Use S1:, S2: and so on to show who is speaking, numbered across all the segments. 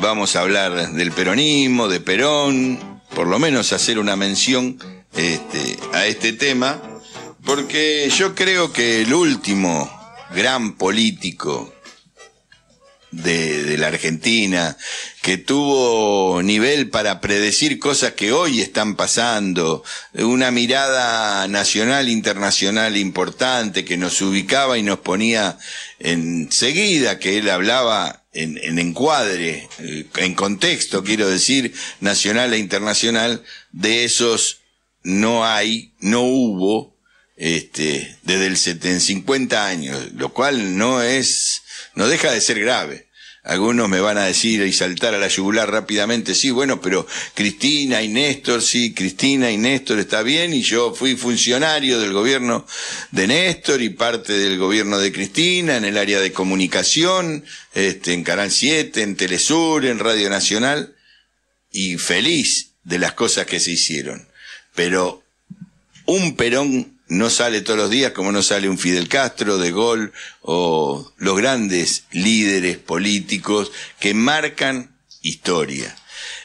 S1: vamos a hablar del peronismo, de Perón, por lo menos hacer una mención este, a este tema, porque yo creo que el último gran político de, de, la Argentina, que tuvo nivel para predecir cosas que hoy están pasando, una mirada nacional, internacional importante, que nos ubicaba y nos ponía seguida que él hablaba en, en, encuadre, en contexto, quiero decir, nacional e internacional, de esos no hay, no hubo, este, desde el 70, 50 años, lo cual no es, no deja de ser grave. Algunos me van a decir y saltar a la yugular rápidamente, sí, bueno, pero Cristina y Néstor, sí, Cristina y Néstor está bien, y yo fui funcionario del gobierno de Néstor y parte del gobierno de Cristina en el área de comunicación, este, en Canal 7, en Telesur, en Radio Nacional, y feliz de las cosas que se hicieron. Pero un Perón no sale todos los días como no sale un Fidel Castro, De Gaulle o los grandes líderes políticos que marcan historia.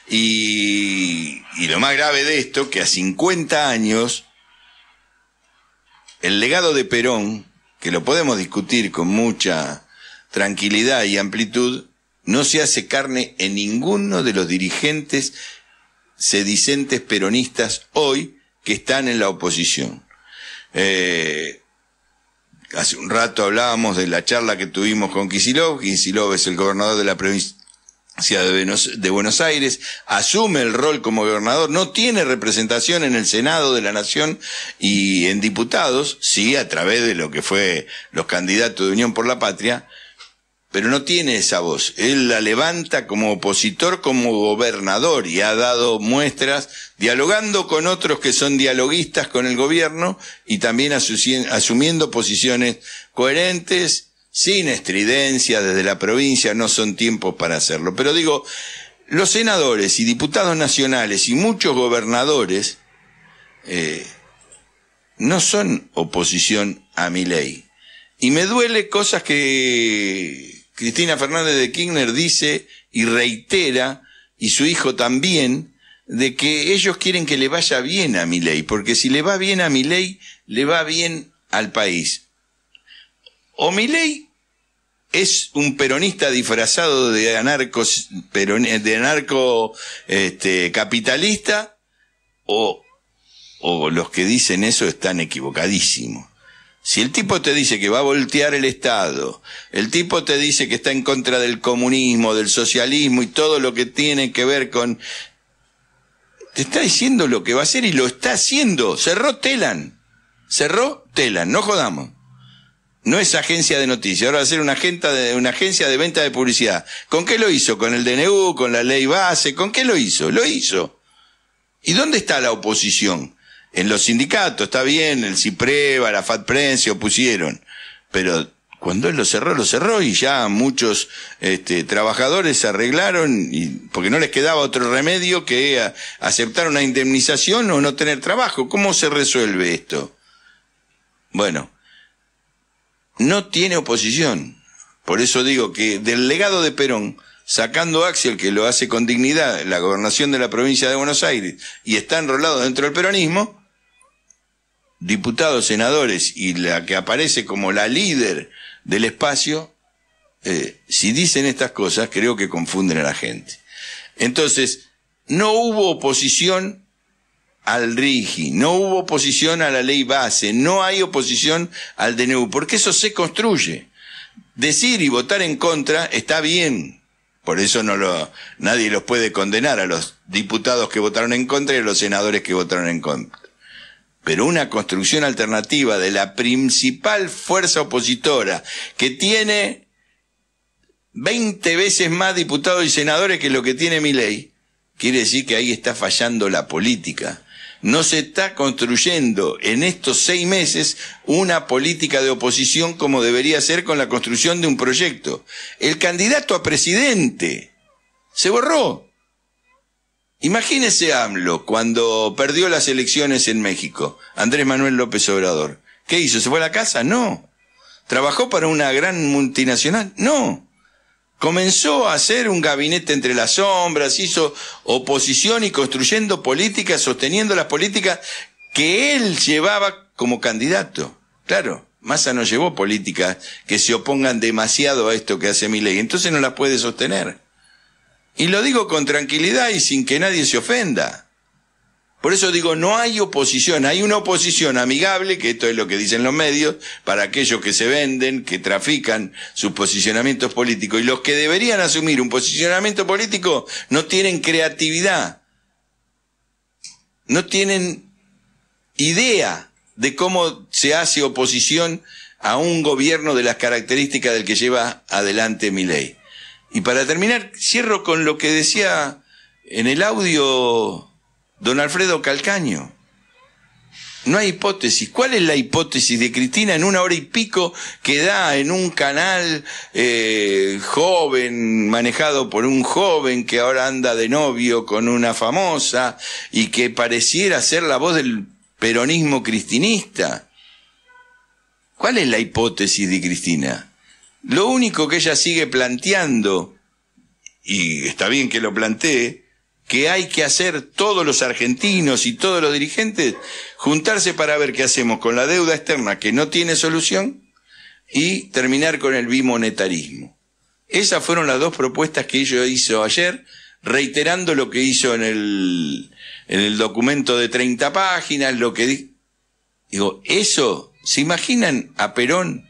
S1: Y, lo más grave de esto, que a 50 años, el legado de Perón, que lo podemos discutir con mucha tranquilidad y amplitud, no se hace carne en ninguno de los dirigentes sedicentes peronistas hoy que están en la oposición. Eh, hace un rato hablábamos de la charla que tuvimos con Kisilov. Kisilov es el gobernador de la provincia de Buenos Aires, asume el rol como gobernador, no tiene representación en el Senado de la Nación y en diputados, sí a través de lo que fue los candidatos de Unión por la Patria, pero no tiene esa voz. Él la levanta como opositor, como gobernador y ha dado muestras dialogando con otros que son dialoguistas con el gobierno y también asumiendo posiciones coherentes, sin estridencia desde la provincia, no son tiempos para hacerlo. Pero digo, los senadores y diputados nacionales y muchos gobernadores eh, no son oposición a mi ley. Y me duele cosas que Cristina Fernández de Kirchner dice y reitera, y su hijo también, de que ellos quieren que le vaya bien a mi ley, porque si le va bien a mi ley, le va bien al país. O ley es un peronista disfrazado de anarco, de este, capitalista, o los que dicen eso están equivocadísimos. Si el tipo te dice que va a voltear el Estado, el tipo te dice que está en contra del comunismo, del socialismo y todo lo que tiene que ver con... Te está diciendo lo que va a hacer y lo está haciendo. Cerró Telan. Cerró Telan, no jodamos. No es agencia de noticias, ahora va a ser una, una agencia de venta de publicidad. ¿Con qué lo hizo? ¿Con el DNU? ¿Con la ley base? ¿Con qué lo hizo? Lo hizo. ¿Y dónde está la oposición? en los sindicatos, está bien, el CIPREVA, la FATPREN se opusieron, pero cuando él lo cerró, lo cerró y ya muchos este, trabajadores se arreglaron y, porque no les quedaba otro remedio que aceptar una indemnización o no tener trabajo. ¿Cómo se resuelve esto? Bueno, no tiene oposición. Por eso digo que del legado de Perón, sacando Axel, que lo hace con dignidad, la gobernación de la provincia de Buenos Aires, y está enrolado dentro del peronismo, diputados, senadores y la que aparece como la líder del espacio, eh, si dicen estas cosas, creo que confunden a la gente. Entonces, no hubo oposición al RIGI, no hubo oposición a la ley base, no hay oposición al DNU, porque eso se construye. Decir y votar en contra está bien, por eso no lo, nadie los puede condenar a los diputados que votaron en contra y a los senadores que votaron en contra pero una construcción alternativa de la principal fuerza opositora que tiene 20 veces más diputados y senadores que lo que tiene mi ley, quiere decir que ahí está fallando la política. No se está construyendo en estos seis meses una política de oposición como debería ser con la construcción de un proyecto. El candidato a presidente se borró. Imagínese AMLO cuando perdió las elecciones en México, Andrés Manuel López Obrador. ¿Qué hizo? ¿Se fue a la casa? No. ¿Trabajó para una gran multinacional? No. Comenzó a hacer un gabinete entre las sombras, hizo oposición y construyendo políticas, sosteniendo las políticas que él llevaba como candidato. Claro, Massa no llevó políticas que se opongan demasiado a esto que hace mi ley, entonces no las puede sostener. Y lo digo con tranquilidad y sin que nadie se ofenda. Por eso digo, no hay oposición, hay una oposición amigable, que esto es lo que dicen los medios, para aquellos que se venden, que trafican sus posicionamientos políticos. Y los que deberían asumir un posicionamiento político no tienen creatividad, no tienen idea de cómo se hace oposición a un gobierno de las características del que lleva adelante mi ley. Y para terminar, cierro con lo que decía en el audio don Alfredo Calcaño. No hay hipótesis. ¿Cuál es la hipótesis de Cristina en una hora y pico que da en un canal eh, joven, manejado por un joven que ahora anda de novio con una famosa y que pareciera ser la voz del peronismo cristinista? ¿Cuál es la hipótesis de Cristina? Lo único que ella sigue planteando, y está bien que lo plantee, que hay que hacer todos los argentinos y todos los dirigentes juntarse para ver qué hacemos con la deuda externa que no tiene solución y terminar con el bimonetarismo. Esas fueron las dos propuestas que ella hizo ayer, reiterando lo que hizo en el, documento de 30 páginas, lo que... Digo, eso, ¿se imaginan a Perón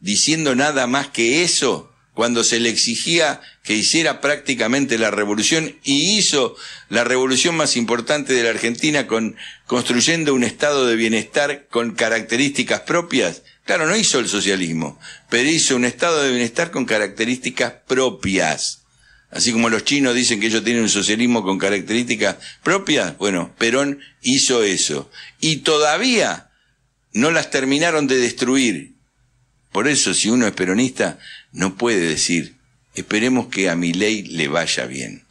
S1: diciendo nada más que eso cuando se le exigía que hiciera prácticamente la revolución y hizo la revolución más importante de la Argentina con construyendo un estado de bienestar con características propias. Claro, no hizo el socialismo, pero hizo un estado de bienestar con características propias. Así como los chinos dicen que ellos tienen un socialismo con características propias, bueno, Perón hizo eso. Y todavía no las terminaron de destruir por eso, si uno es peronista, no puede decir, esperemos que a mi ley le vaya bien.